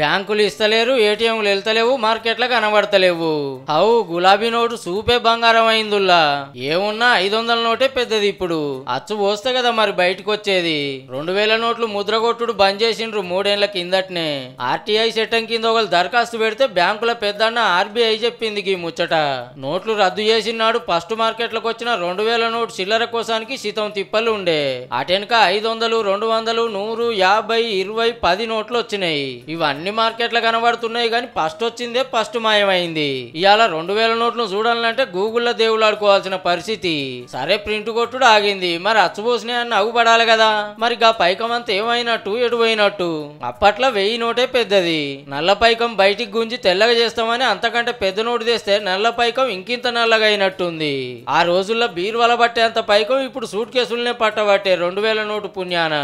బ్యాంకులు ఇస్తలేరు ఏటీఎంలు వెళ్తలేవు మార్కెట్ల కనబడతలేవు హౌ గులాబీ నోటు సూపే బంగారం అయిందుల్లా ఏమున్నా ఐదు వందల నోటే పెద్దది ఇప్పుడు అచ్చు పోస్తే కదా మరి బయటకు వచ్చేది రెండు వేల నోట్లు ముద్రగొట్టుడు బంద్ చేసిండ్రు మూడేళ్ల కిందటనే ఆర్టీఐ చట్టం కింద ఒకరు దరఖాస్తు పెడితే బ్యాంకుల పెద్దన్న ఆర్బీఐ చెప్పింది ఈ ముచ్చట నోట్లు రద్దు చేసినాడు ఫస్ట్ మార్కెట్లకు వచ్చిన రెండు వేల నోటు చిల్లర కోసానికి సీతం తిప్పలు ఉండే అటెనక ఐదు వందలు రెండు వందలు నూరు యాభై ఇరవై పది నోట్లు వచ్చినాయి ఇవన్నీ అన్ని మార్కెట్లు కనబడుతున్నాయి కానీ ఫస్ట్ వచ్చిందే ఫస్ట్ మాయమైంది ఇవాళ రెండు వేల నోట్లను చూడాలంటే గూగుల్లో ఆడుకోవాల్సిన పరిస్థితి సరే ప్రింట్ కొట్టుడు ఆగింది మరి అచ్చబోసినా అని అగుపడాలి కదా మరి గా పైకం అంతా ఏమైనట్టు ఎటుపోయినట్టు అప్పట్లో వెయ్యి నోటే పెద్దది నల్ల పైకం బయటికి గుంజి తెల్లగా చేస్తామని అంతకంటే పెద్ద నోటు తెస్తే నల్ల పైకం ఇంకింత నల్లగా అయినట్టుంది ఆ రోజుల్లో బీరువల పట్టేంత పైకం ఇప్పుడు సూట్ కేసులనే పట్టబట్టే రెండు వేల నోటు పుణ్యాన